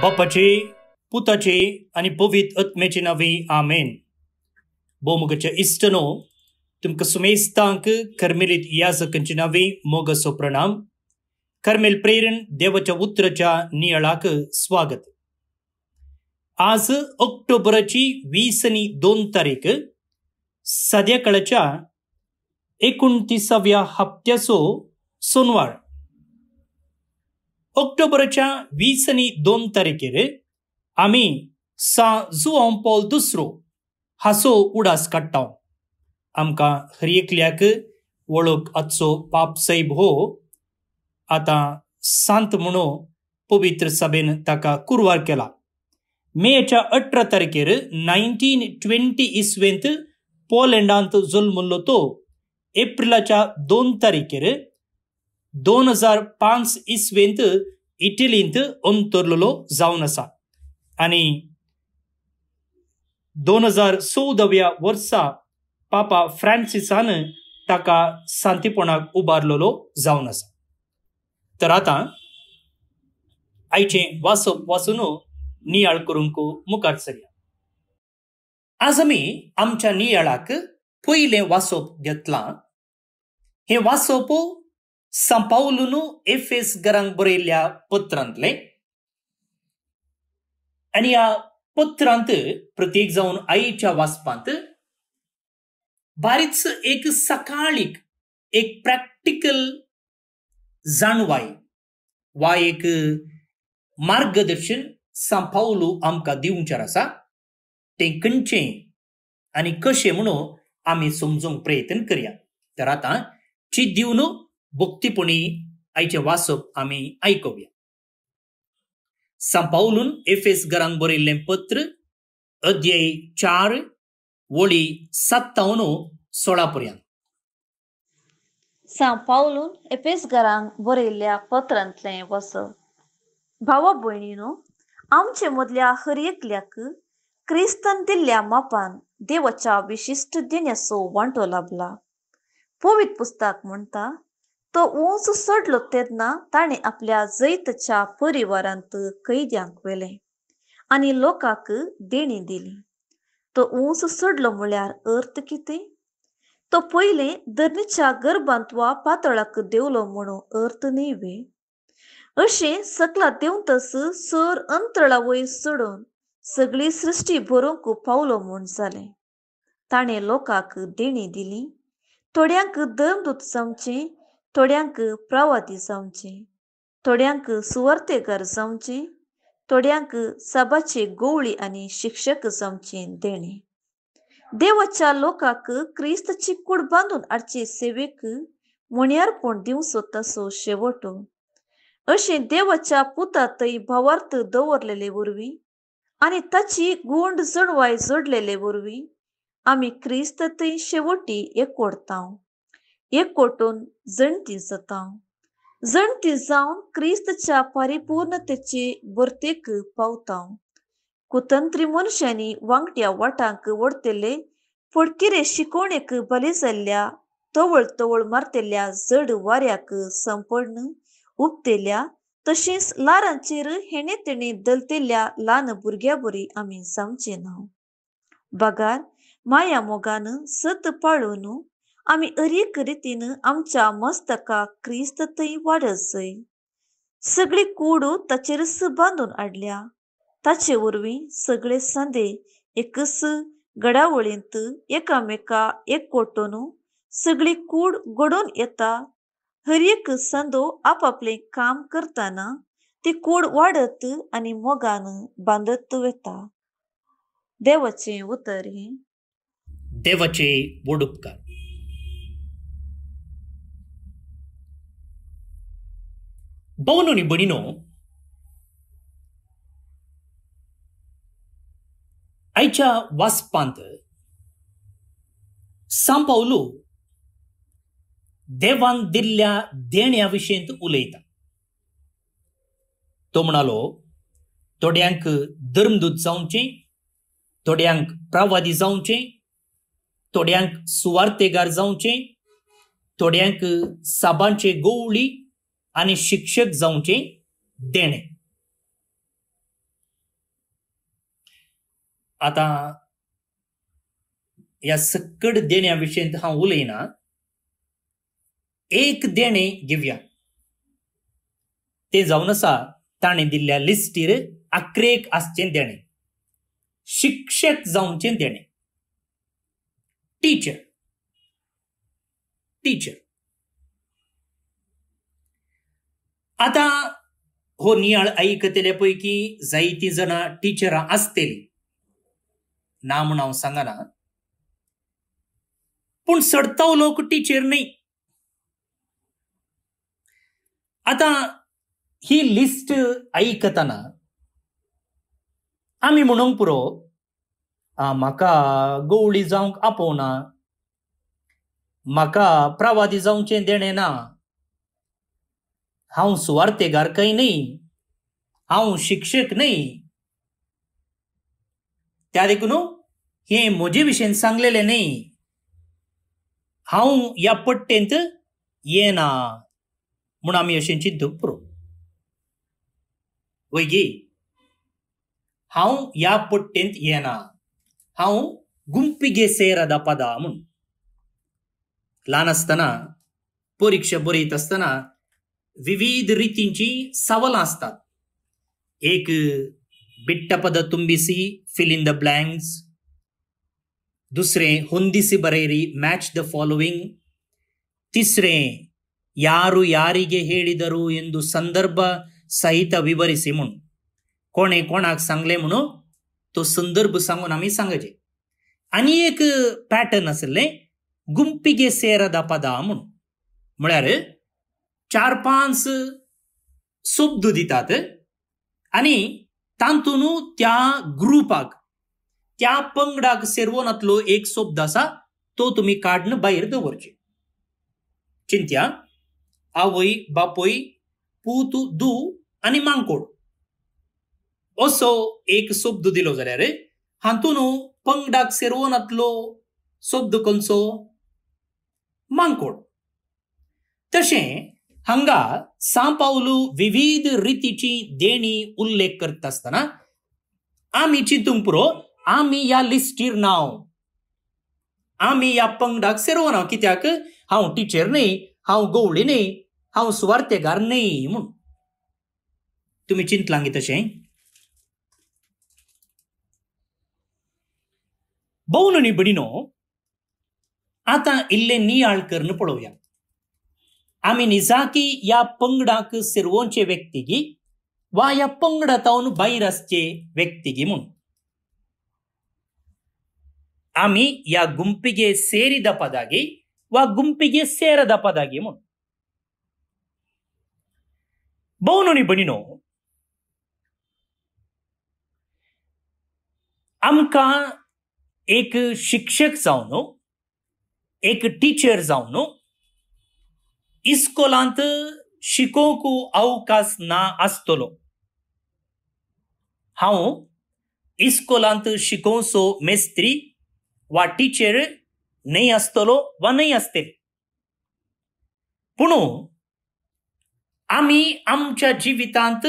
बापाची पुताची आणि पवित आत्मेची नवे आमेन भोमुगच्या इष्टनो तुमकां सुमेस्तांक कर्मेलीत याजकांची नवे मोगसो प्रणाम कर्मेल प्रेरण देवाच्या उतरच्या नियाळाक स्वागत आज ऑक्टोबरची वीस आनी दोन तारीख सध्याकाळच्या काळाच्या एकोणतीसाव्या हप्त्याचो सोनवाळ ऑक्टोबरच्या वीस आणि दोन तारखेर आम्ही सा जुआम पॉल दुसरो हासो उडास काडटा आमकां हर एकल्याक वळख आजचो पाप सैब हो आतां सांत म्हणून पवित्र सभेन ताका कुरवार केला मेच्या अठरा तारखेर नायन्टीन ट्वेंटी इसवेंत पोलंडांत जल्मल्लो तो एप्रिलाच्या दोन तारखेर दोन हजार पांच इसवेंत इटलींत अंतरलो जावन आसा आनी दोन हजार चौदव्या वर्सा पापा फ्रांसिसान ताका शांतीपणाक उबारलेलो जावन आसा तर आतां आयचें वासोप वाचून नियाळ करूंक मुखार सरया आज आमी आमच्या नियाळाक पयलें वासोप घेतलां हें वासप São Paulo no é fez garang borrelia potrantle. आणि पत्रांत प्रत्येक जावन आईच्या वाचपांत एक सकाळीक एक प्रॅक्टिकल जाणवाय वा एक मार्गदर्शन सांपावलो आमकां दिवचार आसा तें खंयचें आनी कशें म्हणून आमी समजूंक प्रयत्न करया तर आतां ची दिवन भुक्तीपुणी आयचें वासप आमी आयकुया सांपावलून एस घरांक बरयल्लें पत्र अध्याय चार वळी सात्तावन सोळा पर्यंत पावलून एपेस घरांक बरयल्ल्या पत्रांतलें वचप भावा न्हू आमचे मदल्या हर एकल्याक क्रिस्तन दिल्ल्या मापान देवाच्या विशिश्ट दिन्यासो वांटो लाभला पोवीत पुस्तक म्हणटा तो उंच चढलो तेन्ना ताणे आपल्या जैतच्या परिवारांत कैद्यांक वेले आणि लोकांक देणी दिली तो उंच सडलो म्हळ्यार अर्थ कितें तो पहिले धरणीच्या गर्भांत वा पातळाक देवलो म्हणून अर्थ न्ही वे अशें सकला देवतस सर अंतरळा वयर सोडून सगळी सृश्टी भरोवंक पावलो म्हूण जालें ताणें लोकांक देणी दिली थोड्यांक धर्मदूत थोड्यांक प्रवती जावची थोड्यांक सुवर्तेकर जावची थोड्यांक सभाची गोळी आनी शिक्षक संवची देणे देवाच्या लोकांक क्रिस्तची कूड बांदून हाडचे सेवेक देऊ दिवचो तसो शेवटो अशें देवाच्या पुतातय भावार्थ दवरलेले वरवीं आनी ताची गोंड जडवाय जोडलेले वरवीं आमी थंय शेवटी एकवडतांव एकोटून जण जाता जण तिसावन क्रिस्तच्या परिपूर्णतेची बर्तेक पावता कुतंत्री मनशांनी वांगट्या वाटांक वडतेले फडकिरे एक बली जाल्ल्या तवळ तवळ मारतेल्या जड वाऱ्याक संपर्ण उपतेल्या तशेंच लारांचेर हेणे तेणे दलतेल्या ल्हान भुरग्या बरी आमी जावचे ना बगार माया मोगान सत पाळून आम्ही अरेक रीतीनं आमच्या मस्तका क्रिस्त थंय वाढसय सगळे कूड ताचे रस बांदून हाडल्या ताचे वरवीं सगळे सांदे एकस गडावळींत एकामेका एकवटून सगळी कूड घडोवन येता हर एक सांदो आपापले काम करताना ती कूड वाढत आणि मोगान बांदत वेता देवाचे उतर हे देवाचे उडुपकार बोनोनी ni Bonino Aicha Waspante São Paulo देवान दिल्ल्या देण्याविषयी उलयता तो म्हणालो थोड्यांक धर्मदूत जावचें थोड्यांक प्रावादी जावचें थोड्यांक सुवार्थेगार जावचें थोड्यांक साबांचे गोवळी आणि शिक्षक जाऊनचे देणे आता या सक्कड देण्याविषयी हा उलयना एक देणे घेऊया ते जाऊन आसा ताणे दिल्या लिस्टीर अकरेक आसचें देणे शिक्षक जावचें देणे टीचर टीचर आता हो नियाळ ऐकतेल्यापैकी जायती जाणा टिचरां आसतेली नाम नाव सांगना पूण सडताव लोक टीचर न्ही आता ही लिस्ट ऐकताना आमी म्हणूंक पुरो म्हाका गवळी जावंक आपोवना म्हाका प्रवादी जावचें देणें ना हांव सुवार्थेगार काही नाही हांव शिक्षक नाही त्या देखून हो, हे मोजे विषय सांगलेले नाही हा या पट्टेंत येना म्हणून आम्ही अशें चिंतूंक पुरो वैगी हांव ह्या पट्टेंत येना हांव गुंपिगे सेर पदा म्हणून ल्हान आसतना परीक्षा बरयत आसतना ವಿವಿಧ ರೀತಿ ಸವಾಲು ಬಿಟ್ಟ ಪದ ತುಂಬಿಸಿ ದ ದುಸ್ರೆ ಹೊಂದಿಸಿ ಬರೇರಿ ತಿಸ್ರೆ ಯಾರು ಯಾರಿಗೆ ಹೇಳಿದರು ಎಂದು ಸಂದರ್ಭ ಸಹಿತ ವಿವರಿಸಿ ಅನೇಕ ಪ್ಯಾಟರ್ನ್ ಅಸಲ್ಲೇ ಗುಂಪಿಗೆ ಸೇರದ ಪದ चार पांच शब्द दितात आणि तांतून त्या ग्रुपाक त्या पंगडाक सेरवोनातलो एक शब्द असा तो तुम्ही काढणं बाहेर दवरचे चिंत्या आवय बापोय पूत दू आणि मांकोड असो एक शब्द दिलो जाल्यार हातून पंगडाक सेरवोनातलो शब्द कोणचो मांकोड तशें ಹಂಗ ಸಾಂಪಾವುಲು ವಿವಿಧ ರೀತಿಚಿ ದೇಣಿ ಉಲ್ಲೇಖ ಆಮಿ ಚಿ ತುಂಪುರೋ ಆಮಿ ಯಾ ನಾವು ನಾವ್ ಆಮಿ या पंगडाक सेरव ना कित्याक हांव ಆತ ಇಲ್ಲೇ ಆಮೆ ನಿಜಾಕಿ ಯಾ ಪಂಗಡಾಕ್ ಸಿರ್ವೋಂಚೆ ವ್ಯಕ್ತಿಗಿ ವಾ ಯಾ ಪಂಗಡ ತೌನು ಬೈರಸ್ಚೆ ವ್ಯಕ್ತಿಗೆ ಮುನ್ ಆಮಿ ಯಾ ಗುಂಪಿಗೆ ಸೇರಿದ ಪದಾಗಿ ವಾ ಗುಂಪಿಗೆ ಸೇರದ ಪದಾಗಿ ಮುನ್ ಬೌನುನಿ ಬನಿನೋ ಅಮ್ಕಾ ಏಕ್ ಶಿಕ್ಷಕ್ ಜಾವನು ಏಕ್ ಟೀಚರ್ ಜಾವನು इस्कोलांत शिकोकू अवकाश ना आसतलो हांव इस्कोलांत शिकोवचो मेस्त्री वा टिचर न्हय आसतलो वा न्हय आसतले पूण आमी आमच्या जिवितांत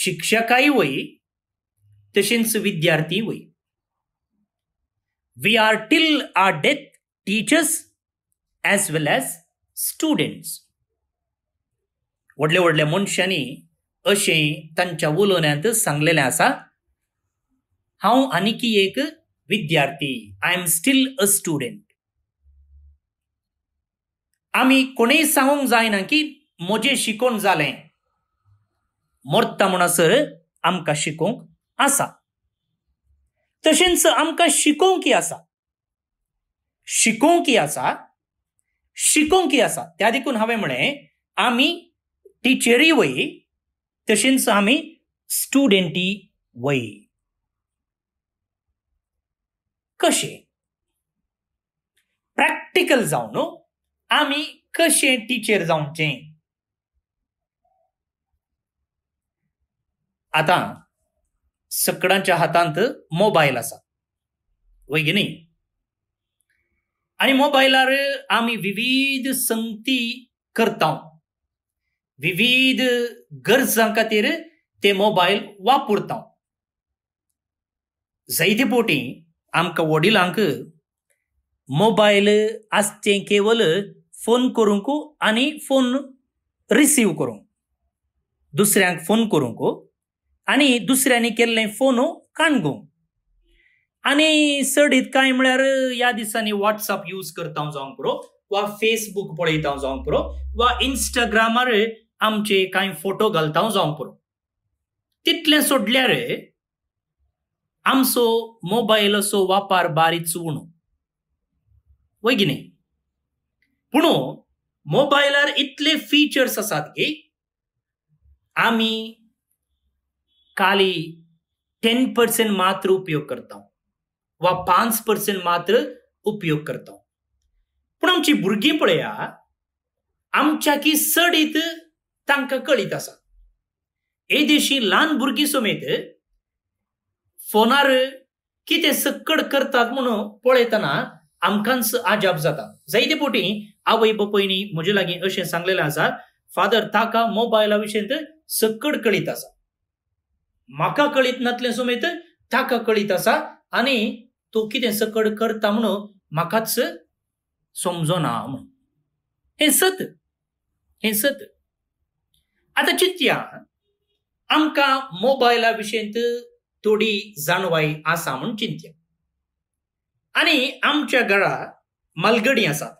शिक्षकाय वय तशेंच विद्यार्थी वय we are still are the teachers as well as students व्हडल्या व्हडल्या मनशांनी अशें तांच्या उलोवण्यांत सांगलेलें आसा हांव आनीकी एक विद्यार्थी I am still a student आमी कोणी सांगूंक जायना की म्हजें शिकोवन जालें मरता म्हणसर आमकां शिकोवंक आसा तशेंच आमकां शिकोवंकी आसा की आसा की आसा त्या देखून हांवें म्हणें आमी टिचरी वयी तशींच आमी स्टुडंटी वयी कशें प्रॅक्टिकल जावन आमी कशें टिचर जावचें आतां सगळ्यांच्या हातांत मोबायल आसा वय आणि मोबायलार आम्ही विविध संगती करता विविध गरजां खातीर ते मोबायल वापरतां जायते फावटी आमकां वडिलांक मोबायल आसचे केवल फोन करूंक आनी फोन रिसीव करूंक दुसऱ्यांक फोन करूंक आनी दुसऱ्यांनी केल्लें फोन काणगूंक आनी सडीत काय म्हळ्यार या दिसांनी वॉट्सअप यूज करता हांव जावंक पुरो वा फेसबूक पळयता हांव जावंक पुरो वा इंस्टाग्रामार आमचे कांय फोटो घालता हांव पुरो तितले सोडल्यार आमचो असो वापर बारीच उणो वय की न्ही पूण मोबायलार इतले फिचर्स आसात की आमी काली टेन पर्सेंट मात्र उपयोग करता वा पांच पर्सेंट मात्र उपयोग करता पूण आमची भुरगीं पळया आमच्या की सडीत तांकां कळीत आसा हे ल्हान भुरगीं समेत फोनार कितें सक्कड करतात म्हणून पळयतना आमकांच आजाप जाता जायते पोटी आवय बापयनी म्हजे लागीं अशें सांगलेलें आसा फादर ताका मोबायला विशयींत सक्कड कळीत आसा म्हाका कळीत नातलें समेत ताका कळीत आसा आनी तो कितें सकड करता म्हणून म्हाकाच समजोना म्हण हें सत हें सत आतां चिंतया आमकां मोबायला विशयंत थोडी जाणवाय आसा म्हूण चिंतया आनी आमच्या घरा मालगडी आसात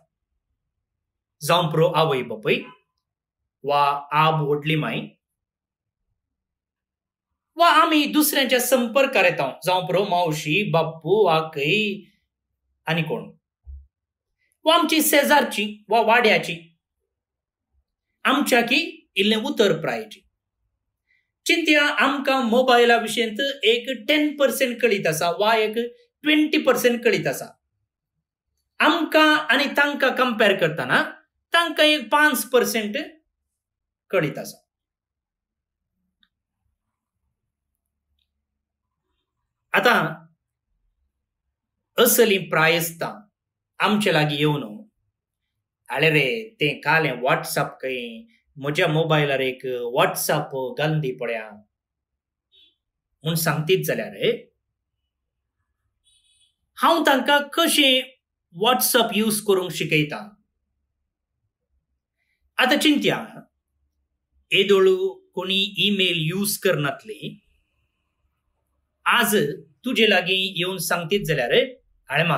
जावं पुरो आवय बापूय वा आब व्हडली माय वा आम्ही दुसऱ्यांच्या संपर्कात येता जाऊ प्रो मावशी बाप्पू आकई आणि कोण वा आमची शेजारची वा वाड्याची की इल्ले उतर प्रायची चिंत्या आमका मोबायला विशयंत एक टेन पर्सेंट कळीत असा वा एक ट्वेंटी पर्सेंट कळीत असा आमका आणि तांका कंपेर करताना तांका एक पाच पर्सेंट कळीत असा आता असली प्रायस्तां आमचे लागीं येऊन आले रे तें कालें वॉट्सॅप कय म्हज्या मोबायलार एक वॉट्सॅप गांधी पळया म्हूण सांगतीत जाल्यार हांव तांकां कशी वॉट्सॅप यूज करूंक शिकयता आतां चिंत्या येदोळू कोणी ईमेल यूज करनातली आज तुजे लागी येऊन सांगतीत जाल्यार आळमा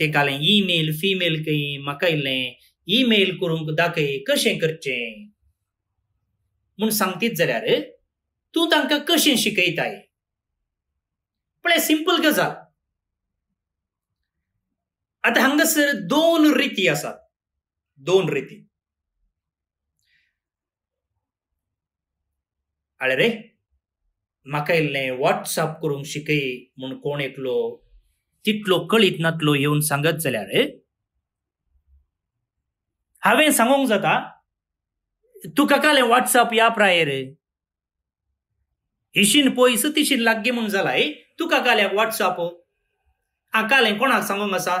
ते काल ईमेल फिमेल कई, म्हाका इल्लें ईमेल करूंक दाखय कशें करचे म्हूण सांगतीत जाल्यार तूं तांकां कशें शिकयताय पळय सिंपल गजाल आतां हांगासर दोन रिती आसात दोन रिती आळे रे म्हाका इल्लें वॉट्सअप करूंक शिकय म्हूण कोण एकलो तितलो कळीत नातलो येवन सांगत जाल्यार हांवें सांगूंक जाता तुका कालें वॉट्सअप या प्राय रे हिशीन पयस तिशीन लागीं म्हूण जाला तुका कालें वॉट्सअप कालें कोणाक सांगूंक आसा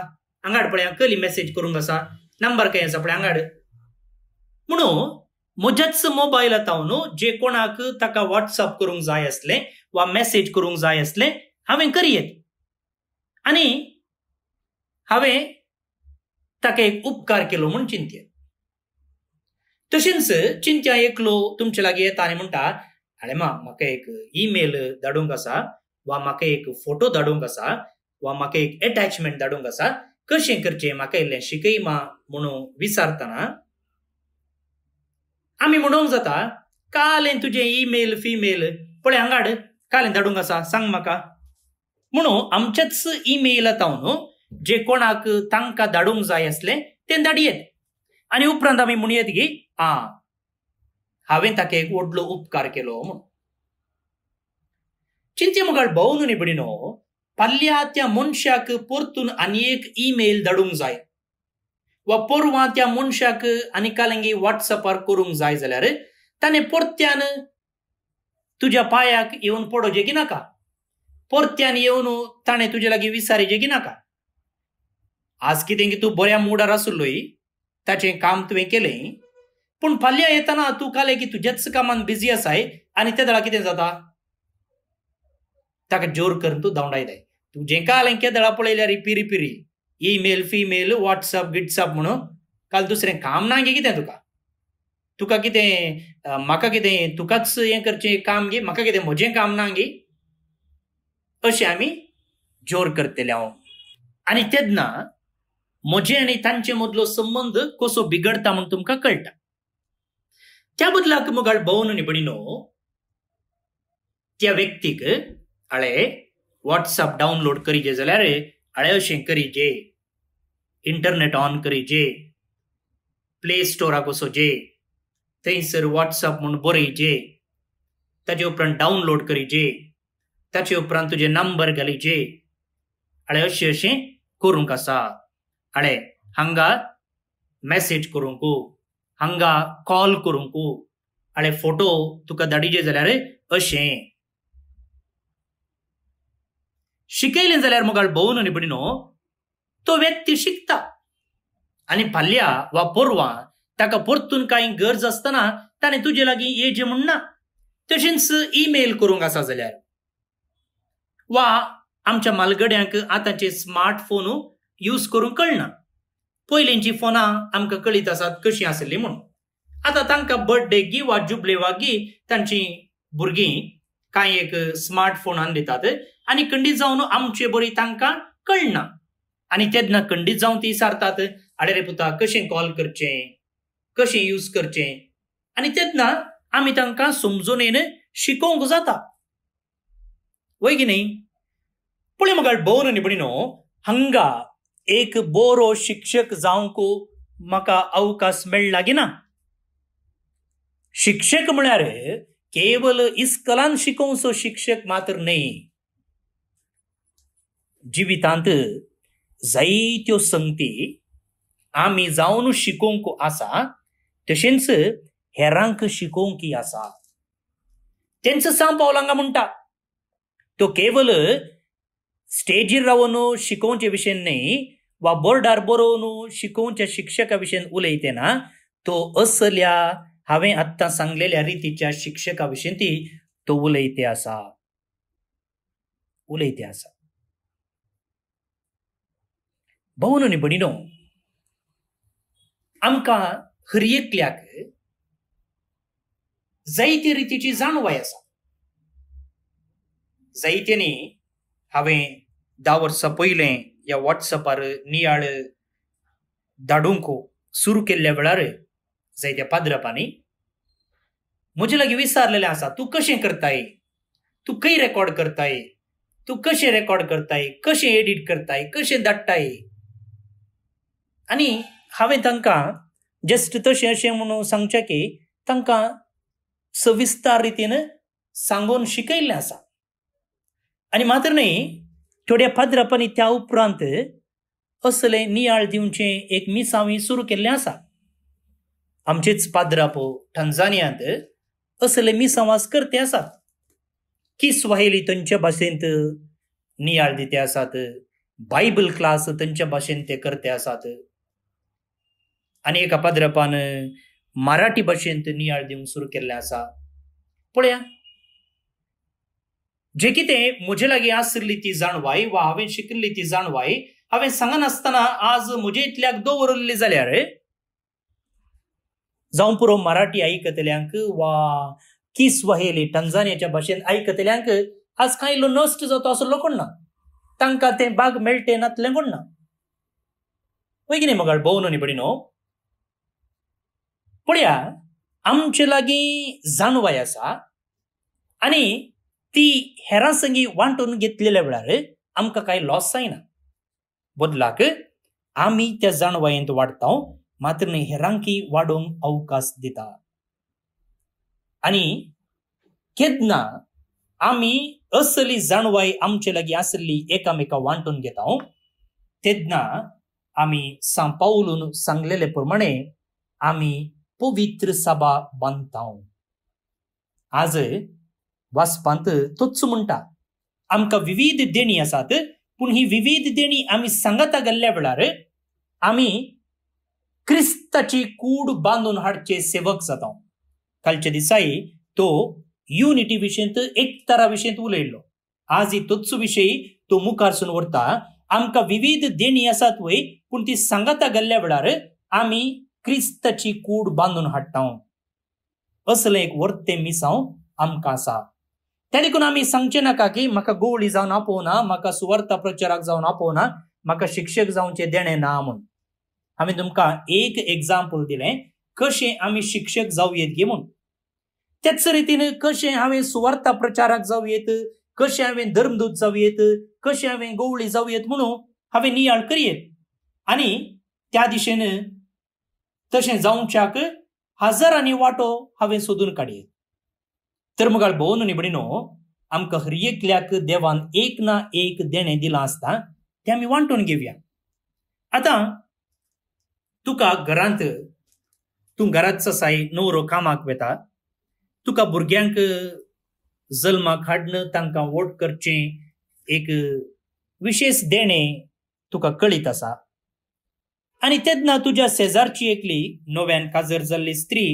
हांगा पळय कली मॅसेज करूंक आसा नंबर काय आसा पळय हांगा म्हणून मुझस मोबाईल तावनो जे कोणाक ताका व्हॉट्सअप करूंक जाय आसलें वा मॅसेज करूंक जाय आसलें हांवें करयेत आनी हांवें ताका एक उपकार केलो म्हूण चिंत्या तशेंच चिंत्या एकलो तुमचे लागीं येता आनी म्हणटा मा म्हाका एक ईमेल धाडूंक आसा वा म्हाका एक फोटो धाडूंक आसा वा म्हाका एक एटॅचमेंट धाडूंक आसा कशें करचें म्हाका इल्लें शिकय मा म्हणून विचारतना आमी म्हणूंक जाता कालें तुजें ईमेल फिमेल पळय हांगाड कालें धाडूंक आसा सांग म्हाका म्हणून आमचेच ईमेल न्हू जे कोणाक तांकां धाडूंक जाय आसलें तें धाडयेत आनी उपरांत आमी म्हणयेत गी आ हांवें ताका एक व्हडलो उपकार केलो म्हूण चिंते मुखार भोवन न्हू निबडिनो त्या मनशाक परतून आनी एक ईमेल धाडूंक जाय वा पोरवां त्या मनशाक कालंगी व्हॉट्सअपार करूंक जाय जाल्यार ताणें परत्यान तुझ्या पायाक येवन पडो की नाका परत्यान येवन ताणें तुजे लागीं विसारी की नाका आज कितें की तूं बऱ्या मुडार आसलोय ताचें काम तुवें केलें पूण फाल्यां येताना तूं काले की तुज्याच कामान बिजी आसाय आनी ते दळा कितें जाता ताका जोर करून तूं जाय तुजें काल हें केदळा पळयल्यार रिपी रिपी ईमेल फिमेल वॉट्सअप गिट्सअप म्हणून काल दुसरें काम ना गे कितें तुका तुका कितें म्हाका कितें तुकाच हें करचें काम गे म्हाका कितें म्हजें काम ना गे अशें आमी जोर करतले हांव आनी तेदना म्हजें आनी तांचे मदलो संबंध कसो बिघडता म्हूण तुमकां कळटा त्या बदलाक मुगाळ भोवन न्ही न्हू त्या व्यक्तीक आळे व्हॉट्सअप डावनलोड करीजे जाल्यार हाळे अशें करीजे इंटरनेट ऑन जे प्ले स्टोराक जे थंयसर वॉट्सअप म्हूण बरयजे ताचे उपरांत डावनलोड करिजे ताचे उपरांत तुजे नंबर घालिजे आळे अशें अशें करूंक आसा आळे हांगा मॅसेज करूंक हांगा कॉल करूंक आळे फोटो तुका धाडिजे जाल्यार अशें शिकयलें जाल्यार मुगाळ भोवन आनी निपणी तो व्यक्ती शिकता आणि फाल्यां वा परवां ताका परतून काही गरज असताना ताणें तुझे लागी ये जे ना तशेंच ईमेल करूंक आसा जाल्यार वा आमच्या मालगड्यांक आतांचे स्मार्टफोन यूज करूंक कळना पयलींची फोनां आमकां कळीत आसात कशी आसलीं म्हणून आतां तांकां गी वा जुबलेवागी त्यांची भुरगीं कांय एक स्मार्टफोनान दितात आनी कंडी जाऊन आमचे बरी तांकां कळना आणि तेन्ना खंडीत जाऊन ती सारतात आडे रे पुता कशें कॉल करचे कशें यूज करचे आणि तेन्ना आम्ही तांकां समजून येवन शिकोवंक जाता वय की न्ही पूण म्हाका भोवन निबणीनो हंगा एक बोरो शिक्षक जावंक म्हाका अवकाश मेळ्ळा की ना शिक्षक म्हळ्यार केवल इस्कलान सो शिक्षक मात्र न्ही जिवितांत जायत्यो संगती आमी जाऊन शिकोंक असा तशेंच हेरांक शिकोंकी आसा तेंचो सांग पावलांगा म्हणटा तो केवल स्टेजीर रावून शिकोवचे विशयन न्ही वा बोर्डार बरोवन शिकोवच्या शिक्षका विशयन ना तो असल्या हांवें आता सांगलेल्या रितीच्या शिक्षका विशयन ती तो उलयते आसा उलयते आसा निबणी आमका आमकां हरयेकल्याक जायते रितीची जाणवाय आसा जायत्यांनी हांवें धा वर्सां पयलें ह्या वॉट्सअपार नियाळ धाडूंक सुरू केल्ल्या वेळार जायत्या पाद्रपांनी म्हजे लागीं विचारलेलें आसा तूं कशें करताय तूं खंय रेकॉर्ड करताय तू कशें रेकॉर्ड करताय कशें एडिट करताय कशें धाडटाय आनी हांवें तांकां जस्ट तशें अशें म्हणून सांगचें की तांकां सविस्तार रितीन सांगून शिकयल्लें आसा आनी मात्र न्ही थोड्या पाद्रापांनी त्या उपरांत असले नियाळ दिवचें एक मिसावी सुरू केल्लें आसा आमचेच पाद्रापो टंजानियांत असले मिसावास करते आसात की स्वाहिली तांच्या भाशेंत नियाळ दिते आसात बायबल क्लास तांच्या भाशेन ते करते आसात अनेक पाद्रपान मराठी भाषेंत नियाळ दिवंक सुरू केल्लें आसा पळया जे कितें म्हजे लागीं आसरली ती जाणवाई वा हांवें शिकिल्ली ती जाणवाय हांवें सांगनासतना आज म्हजे इतल्याक दवरली जाल्यार जावं पुरो मराठी आयकतल्यांक वा किस किस्वाहेली टंजानियाच्या भाशेन आयकतल्यांक आज काय इल्लो नश्ट जाता असो लोकोण ना तांकां तें बाग मेळटे नातलें कोण ना वय कितें मगाळ भोवन न्ही बडी लागी जाणवाय आसा आणि ती हेरां संगी वांटून घेतलेल्या वेळार आमकां कांय लॉस जायना बदलाक आमी त्या जाणवायेंत वाडटाव मात्र न्ही हेरांकी वाडोवंक अवकाश दिता आनी केदना आमी असली जाणवाय आमचे लागीं असली एकामेका वांटून घेताव तेदना आमी सांपावलून सांगलेले प्रमाणे आमी पवित्र सभा बांदता आज वाचपांत तोच म्हणटा आमकां विविध देणी आसात पूण ही विविध देणी आमी सांगता गेल्ल्या वेळार आमी क्रिस्ताची कूड बांदून हाडचे सेवक जाता कालच्या दिसाई तो युनिटी विशयंत एकतरा विशयंत उलयल्लो आज ही तोच विशयी तो मुखारसून व्हरता आमकां विविध देणी आसात वय पूण ती सांगता गल्ल्या वेळार आमी क्रिस्तची कूड बांधून हाडटा असले एक वर्ते मिसांव आमकां आसा त्या देखून आमी सांगचे नाका की म्हाका गोवळी जावन आपोवना म्हाका सुवार्थ प्रचाराक जावन आपोवना म्हाका शिक्षक जावचे देणे ना म्हूण हांवें तुमकां एक एक्झाम्पल दिलें कशें आमी शिक्षक येत गे म्हूण त्याच रितीन कशें हांवें सुवार्थ प्रचाराक येत कशें हांवें धर्मदूत जावयेत कशें हांवें जाऊ येत म्हणून हांवें नियाळ करयेत आनी त्या दिशेन तशें जावच्याक हजारांनी वाटो हांवें सोदून काडये तर मुगाळ भोवन निबडिनो आमकां हर एकल्याक देवान एक ना एक देणें दिलां आसता तें आमी वांटून घेवया आतां तुका घरांत तूं घरांत ससाय नवरो कामाक वेता तुका भुरग्यांक जल्माक हाडन तांकां वोट करचें एक विशेष देणें तुका कळीत आसा आनी ना तुझ्या शेजारची एकली नव्यान काजर जाल्ली स्त्री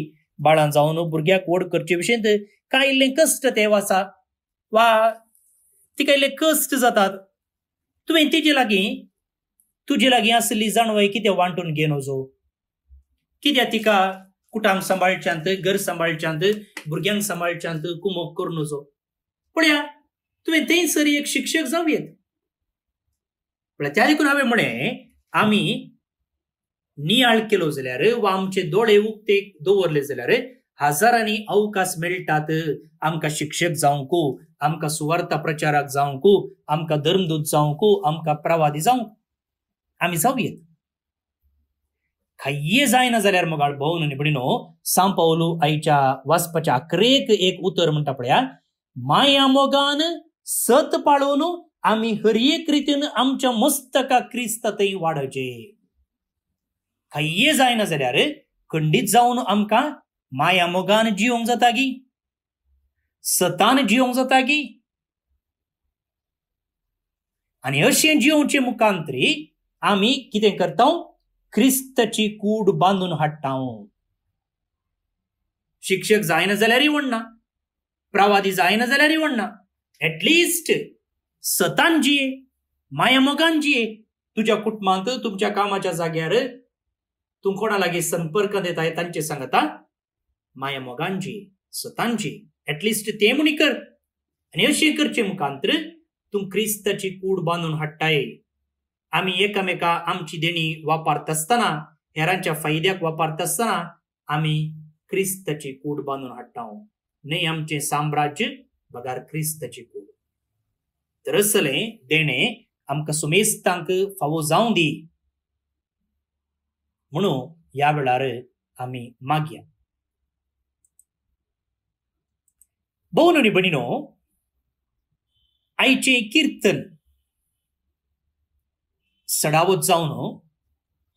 बाळां जावन भुरग्याक व्हड करचे भशेन काय इल्लें कश्ट ते वाचा वा तिका इल्ले कश्ट जातात तुवें तिजे लागीं तुजे लागीं आसली जाणवय कितें वांटून घेवन नजो कित्याक तिका कुटांग सांबाळच्यांत घर सांबाळच्यांत भुरग्यांक सांबाळच्यांत करूं नजो पूण या तुवें तें सरी एक शिक्षक जावं येत त्या देखून हांवें म्हणे आमी नियाळ केलो जाल्यार वा आमचे दोळे उक्ते दवरले जाल्यार हजारांनी अवकाश मेळटात आमकां शिक्षक जावंकू आमकां सुवार्थ प्रचारक जावंकू आमकां धर्मदूत जावंकू आमकां प्रवादी जावंक आमी जावयेत खाये जायना जाल्यार मोगाळ भोव न्ही भणिनो सांपवलो आईच्या वाचपाच्या आखरेक एक उतर म्हणटा पळया माया मोगान सत पाळून आमी हरये कृतीन आमच्या मस्तका क्रिस्तातही वाडचे खाय्ये जायना जाल्यार खंडीत जावन आमकां माया मोगान जिवंक जाता गी सतान जिवंक जाता गी आनी अशें जिवचे मुखांतरी आमी कितें करता क्रिस्तची कूड बांदून हाडटा शिक्षक जायना जाल्यारय वडना प्रवादी जायना जाल्यारय वडना एटलिस्ट सतान जिये माया मोगान जिये तुझ्या कुटुंबांत तुमच्या कामाच्या जाग्यार तुमकोणालागी संपर्क देत आहे त्यांचे सांगता माया मोगांची स्वतांची ऍटलिस्ट ते म्हणी कर आणि अशें करचे मुखांतर तुम क्रिस्ताची कूड बांधून हाडटाय आम्ही एकामेका आमची देणी वापरत असताना हेरांच्या फायद्याक वापरत असताना आम्ही क्रिस्ताची कूड बांधून हाडटा न्हय आमचे साम्राज्य बघार क्रिस्ताची कूड तर असले देणे आमकां सुमेस्तांक फावो जावं दी म्हणून या वेळार आमी मागया भोवन आनी भणिनो आयचें किर्तन सडावत जावन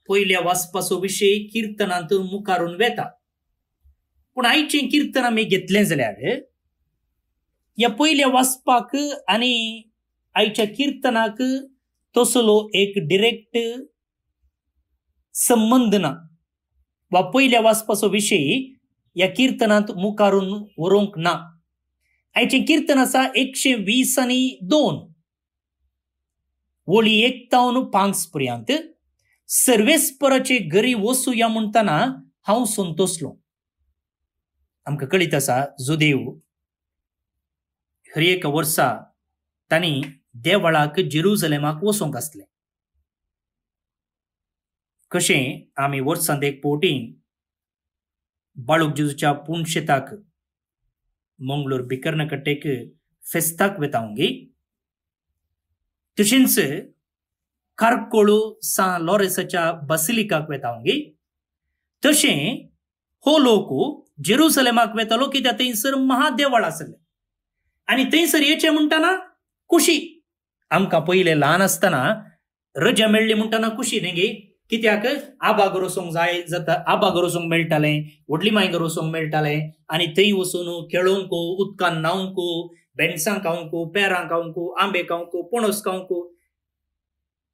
पयल्या वाचपाचो विशय कीर्तनांत मुखारून वेता पूण आयचें किर्तन आमी घेतलें जाल्यार ह्या पयल्या वाचपाक आनी आयच्या कीर्तनाक तसलो एक डिरेक्ट संबंधना वा पहिल्या वाचपाचो विषय या कीर्तनात मुखारून वरोंक ना आयचे कीर्तन आसा एकशे वीस आनी दोन ओळी एकतावन पांच पर्यंत सर्वेस्पराचे घरी वसू या म्हणटना हांव संतोसलो आमकां कळीत आसा जो देव हर एक वर्सा तांणी देवाळाक जेरुजलेमाक वसोंक आसलें कशें आमी वर्सांत एक पोटी बाळूक जेजूच्या पुणशेताक मंगळूर मंगलोर बिकर्ण कट्टेक फेस्ताक वेतावंगी तशेंच कारकोळू सां लॉरेसाच्या बसिलिकाक वेतावंगी तशें हो लोक जेरुसलेमाक वेतालो कित्याक थंयसर महादेवळ आसलें आनी थंयसर येचें म्हणटना कुशी आमकां पयलें ल्हान आसतना रजा मेळ्ळी म्हणटना कुशी न्ही गे कित्याक आबा रोसूंक जाय जाता आबा रोसूंक मेळटालें व्हडली माय रोसूंक मेळटालें आनी थंय वचून खेळोंको उदकान न्हावंको बेन्सां को पेरां को आंबे को पणस को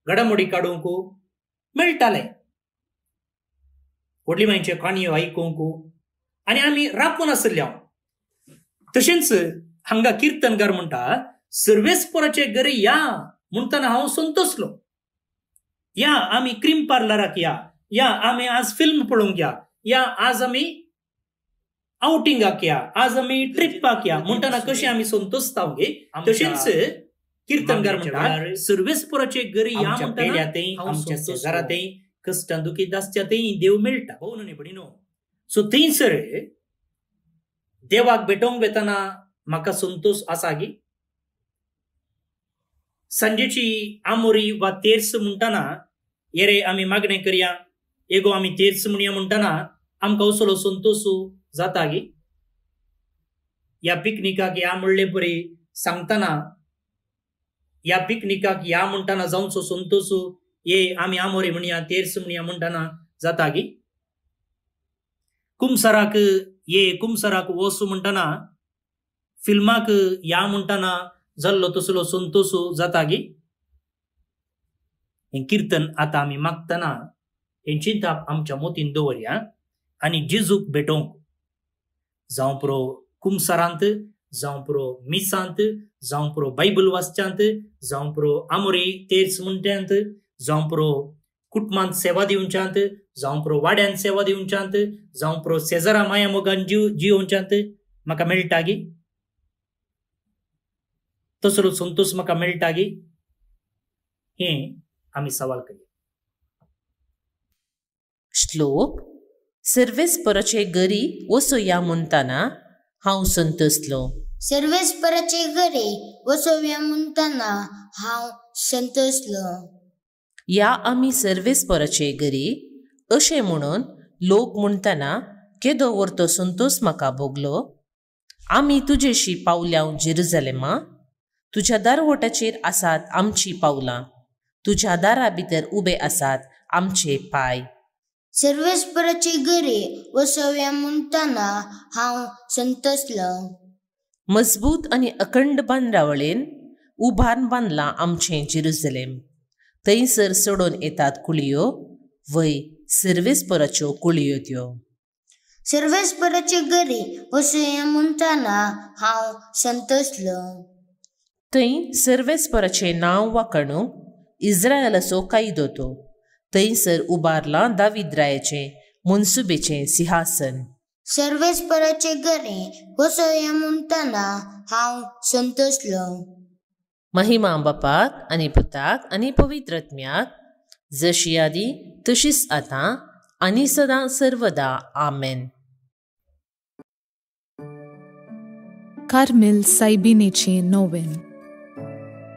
घडामोडी को मेळटालें व्हडली मायच्यो काणयो आयकूंको आनी आमी राखून आसले हांव तशेंच हांगा किर्तनकार म्हणटा सर्वेस्पराचे घरी या म्हणटना हांव संतोसलो या आम्ही क्रीम पार्लराक या या आम्ही आज फिल्म पळोवंक या या आज आम्ही आउटिंग या आज आम्ही ट्रिप म्हणजे या म्हणटना कशी आम्ही संतोषता गे तशेंच कीर्तनकार म्हणतात सर्वेस्पुराचे गरी या म्हणटा आमच्या शेजारातय कष्टां दुखी दासच्या ते देव मेळटा हो न्ही भणी न्हू सो थंयसर देवाक भेटोवंक वेतना म्हाका संतोष आसा की ಸಂಜೆಚಿ आमोरी वा तेर्स ಮುಂಟಾನ येरे आम्ही ಮಾಗಣೆ करया एगो आमी तेर्स म्हणया म्हणटना आमकां असलो संतोसू जाता गी ह्या पिकनिकाक या म्हणले बरे सांगतना ह्या पिकनिकाक या म्हणटना जावंचो संतोसू ये आमी आमोरे म्हणया तेर्स म्हणया म्हणटना जाता गी कुमसराक ये कुमसराक वसू म्हणटना फिल्माक या म्हणटना जल्लो तुसलो सुन तुसू जाता गी हे कीर्तन आता आमी मागतना हे चिंता आमच्या मोतीन दवरया आनी जिजूक भेटोवंक जावं पुरो कुमसारांत जावं पुरो मिसांत जावं पुरो बायबल वाचच्यांत जावं पुरो आमोरी तेर्स म्हणट्यांत जावं पुरो कुटुंबांत सेवा दिवच्यांत जावं पुरो वाड्यांत सेवा दिवच्यांत जावं पुरो शेजारा माया मोगान जीव जिवोवच्यांत म्हाका मेळटा गी संतोष मका मेळटा ಆಗಿ हे आम्ही सवाल करूया श्लोक सर्वेस परचे गरी वसो या म्हणताना हांव संतसलो सर्वेस परचे गरी वसो या म्हणताना हांव संतसलो या आम्ही सर्वेस परचे गरी असे म्हणून लोक म्हणताना केदो व्हर तो संतोष मका भोगलो आमी तुझेशी पावल्या जिरजलेमा तुझ्या दार वोटाचेर आसात आमची पावलां तुझ्या दारा भितर उबे आसात आमचे पाय सर्वेस्पराचे घरे वसव्या म्हणटाना हांव संतसल मजबूत आणि अखंड बांदरावळेन उभार बांदलां आमचे जिरुजलेम थंयसर सोडून येतात कुळयो वय सर्वेस्पराच्यो कुळयो त्यो सर्वेस्पराचे घरे वसव्या म्हणताना हांव संतसलो थंय सर्वेस्पराचें नांव वा कणू इस्रायलाचो कायदो तो थंयसर उबारलां दाविद्रायाचें मनसुबेचें सिंहासन सर्वेस्पराचे घरे हो वसोया म्हणटना हांव संतस्लो। महिमा बापाक आनी पुताक आनी पवित्रत्म्याक जशी आदी तशीच आतां आनी सदां सर्वदा आमेन कार्मेल सायबिनेचें नोवेन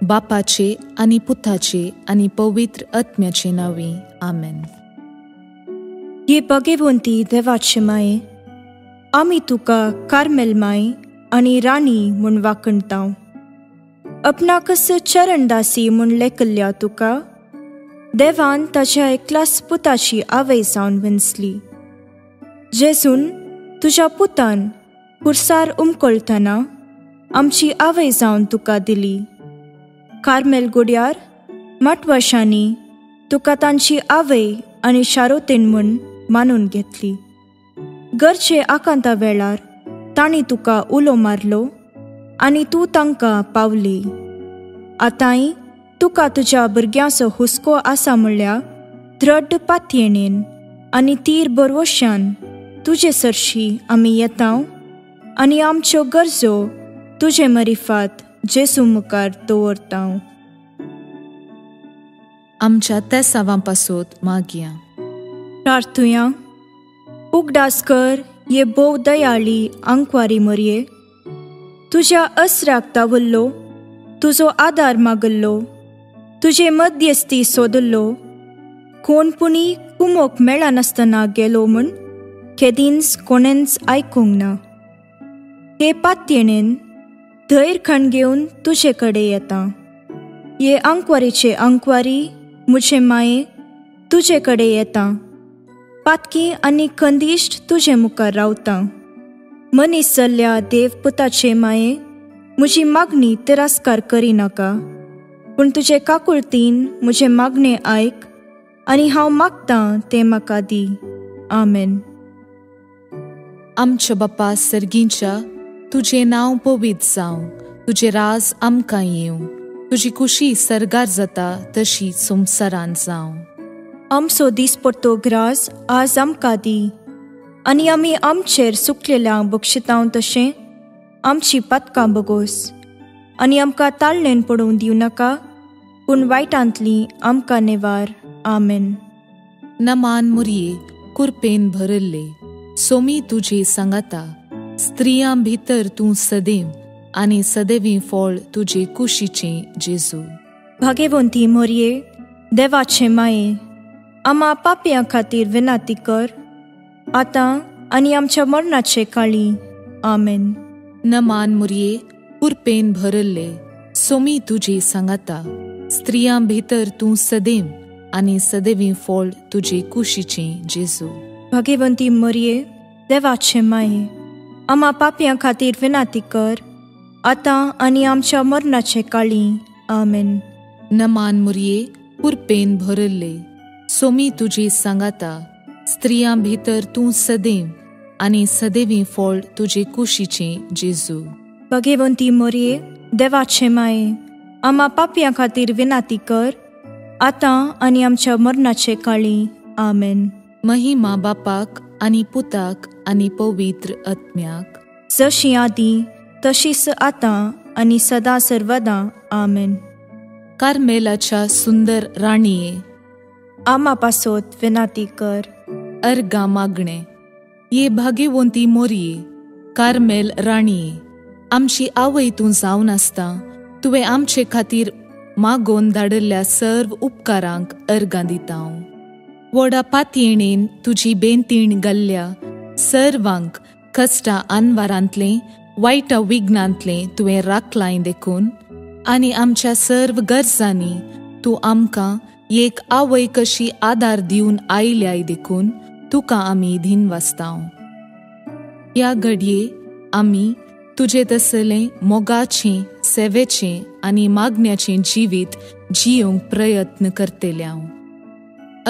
बापाचे आणि पुताचे आणि पवित्र आत्म्याची नावे आमेन ये भोंती देवाचे माये आम्ही तुका कार्मेल माय आणि राणी म्हूण वाकणताव अपनाकस चरणदासी म्हूण लेकल्ल्या तुका देवान ताच्या एकलास पुताची आवय जावन विंचली जेसून तुज्या पुतान पुरसार उमकळतना आमची आवय जावन तुका दिली कार्मेल गुडयार मठवशांनी तुका तांची आवय आणि शारोतीन म्हूण मानून घेतली घरचे आकांता वेळार तांणी तुका उलो मारलो आणि तू तांकां पावली आतांय तुका तुज्या भुरग्यांचो हुस्को आसा म्हणल्या द्रड पातयेणेन आणि तीर बरवश्यान तुजे सरशी आमी येताव आनी आमच्यो गरजो तुजे मरिफात जे मुखार दवरतां आमच्या तेसावां पासून मागया प्रार्थुया उगडासकर ये दयाळी आंकवारी मरये तुझ्या अस्राक वल्लो तुजो आदार मागल्लो तुझे मध्यस्थी सोदल्लो कोण पुणी कुमोक नसतना गेलो म्हूण केदीन्स कोणेंच आयकूंक ना हे पातयेणेन धैर खण घेवन तुजेकडे येता ये अंकवारीचे अंकवारी मुझे माये तुजेकडे येता पातकी आणि कंदिश्ट तुझे मुखार रावता मनीस देव देवपुताचे माये मुझी मागणी तिरस्कार नका पूण तुजे काकुळतीन म्हजें मागणें आयक आनी हांव मागतां तें म्हाका दी आमेन आमच्या बापा सर्गींच्या तुझे नाव पोवीत जावं तुझे राज आमकां येवं तुझी खुशी सरगार जाता तशी संवसारान जावं आमचो दीस पडतो ग्रास आज आमकां दी आनी आमी आमचेर सुकलेल्या बक्षिताव तशें आमची पदकां बगोस आनी आमकां ताळणेन पडोवन दिवं नाका पूण वायटांतलीं आमकां नेवार आमेन नमान मुरये कुरपेन भरल्ले सोमी तुजे सांगाता स्त्रियां भितर तू सदैव आणि सदैवी फळ तुझे कुशीचे जेजू भागेवंती मोरये देवाचे माये आमा पापयां खातीर विनाती कर आतां आणि आमच्या मरणाचे काळी आमेन नमान मुरये पुरपेन भरले सोमी तुझे सांगाता स्त्रियां भितर तू सदैव आणि सदैवी फळ तुझे कुशीचे जेजू भागेवंती मोरये देवाचे माये आमा पापिया खातीर विनाती कर आतां आनी आमच्या मरणाचे काळी आमेन नमान मुरये पुरपेन भरले सोमी तुजी सांगाता स्त्रियां भितर तूं सदैव आनी सदैवी फळ तुजे कुशीचे जेजू भगेवंती मोरये देवाचे माये आमा पापिया खातीर विनाती कर आतां आनी आमच्या मरणाचे काळी आमेन महिमा बापाक आनी पुताक आणि पवित्र आत्म्याक जशी आधी तशीच आता आणि सदा सर्वदा आमेन कार्मेलाच्या सुंदर राणये आमा पासोत विनाती कर अर्गा मागणे ये भाग्यवंती मोरये कार्मेल राणये आमची आवई तू जाऊन असता तुवें आमचे खातीर मागोवन धाडिल्ल्या सर्व उपकारांक अर्गां दिता हांव व्हडा पातयेणेन तुजी बेंतीण घाल्ल्या सर्वांक कष्टा अनवारांतलें वाईट विघ्नांतले तुवें राखलाय देखून आनी आमच्या सर्व गरजांनी तू आमकां एक आवय कशी आदार दिवन आयल्याय देखून तुका आमी धीन वाचतांव ह्या घडये आमी तुजे तसले मोगाचे सेवेचे आनी मागण्याचे जिवीत जियोंक प्रयत्न करतले हांव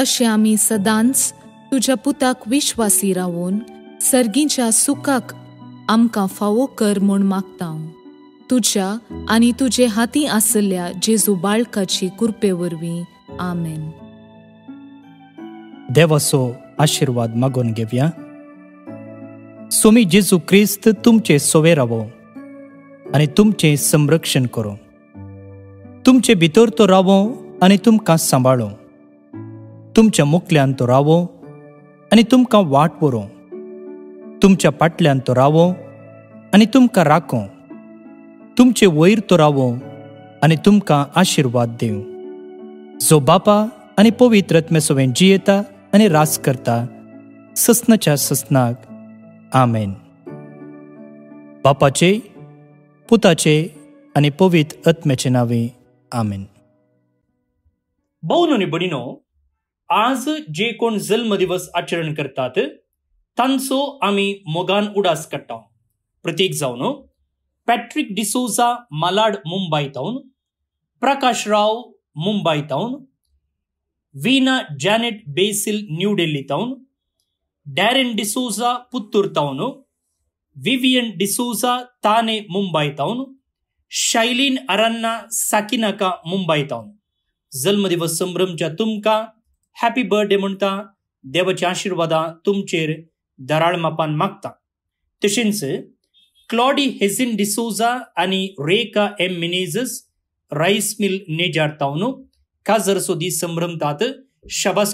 अशें आमी सदांच तुज्या पुताक विश्वासी रावून सर्गींच्या सुखाक आमकां फावो कर म्हूण मागता तुज्या आनी तुजे हाती आसल्या जेजू बाळकाची कुरपे वरवीं आमेन देवासो आशिर्वाद मागून घेवया सोमी जेजू क्रिस्त तुमचे सोवे रावो आनी तुमचे संरक्षण करो तुमचे भितर तो रावो आनी तुमकां सांबाळो तुमच्या मुखल्यान तो रावो आनी तुमकां वाट पुरो तुमच्या पाटल्यान तो रावो आनी तुमकां राखो तुमचे वयर तो रावो आनी तुमकां आशिर्वाद देव जो बापा आनी पवित्र रत्मेसोवेन जियेता आनी रास करता सस्नाच्या सस्नाक आमेन बापाचे पुताचे आनी पवित्र आत्म्याचे नावे आमेन भाऊन आणि बडिनो आज जे कोण दिवस आचरण करतात Tan so ami Mogan Udas kattav. Prateek ಜೌನು ಪ್ಯಾಟ್ರಿಕ್ ಡಿಸೋಜಾ ಮಲಾಡ್ ಮುಂಬೈ ತೌನ್ Prakash Rao Mumbai Veena Janet Basil New Delhi D'Souza Vivian Thane Mumbai ತೌನ್ ಶೈಲೀನ್ ಅರನ್ನ ಸಕಿನಕ Mumbai ತೌನ್ जन्मदिवस संभ्रमच्या तुमका दराळ मापान मागता Claudi क्लॉडी हेझिन डिसोजा आणि Rekha M Menezes rice mill नेजार तावनो का जर सोदी संभ्रमतात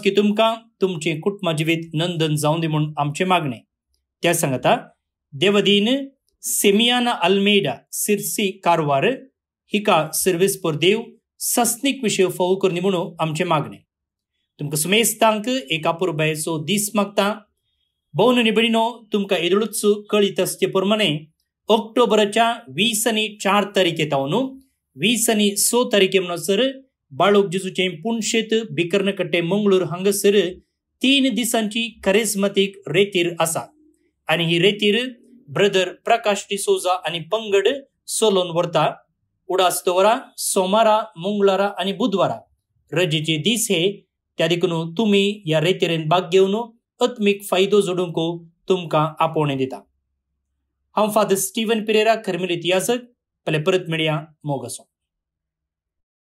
की तुमकां तुमचे कुटुंबा जीवित नंदन जाऊ दे म्हणून आमचे मागणे त्या सांगता देवदीन सेमियाना अल्मेडा सिरसी कारवार हिका सर्विस पर देव सस्निक विषय फोव करनी म्हणून आमचे मागणे तुमकां सुमेस्तांक एकापूर बैसो दीस मागता भोवन निबडिनो तुमकां एदळूच कळीत असते प्रमाणे चार चार तारखे તારીખે वीस વીસની સો તારીખે म्हणसर બાળોક जिजूचे पुणशेत भिकर्णकट्टे मंगळूर हांगासर तीन दिसांची करिस्मतीक रेतीर आसा आणि ही रेतीर ब्रदर प्रकाश डिसोजा आणि पंगड सोलोन व्हरता उडास्तोवरा सोमारा मंगळारा आणि बुधवारा रजेचे दीस हे त्या देखून तुम्ही या रेतीरेन भाग घेऊन अत्मीक फायदो जोडूंक तुमकां आपोवणें दिता हांव फादर स्टिवन पिरेरा कर्मेल इतिहासक भले परत मेळया मोग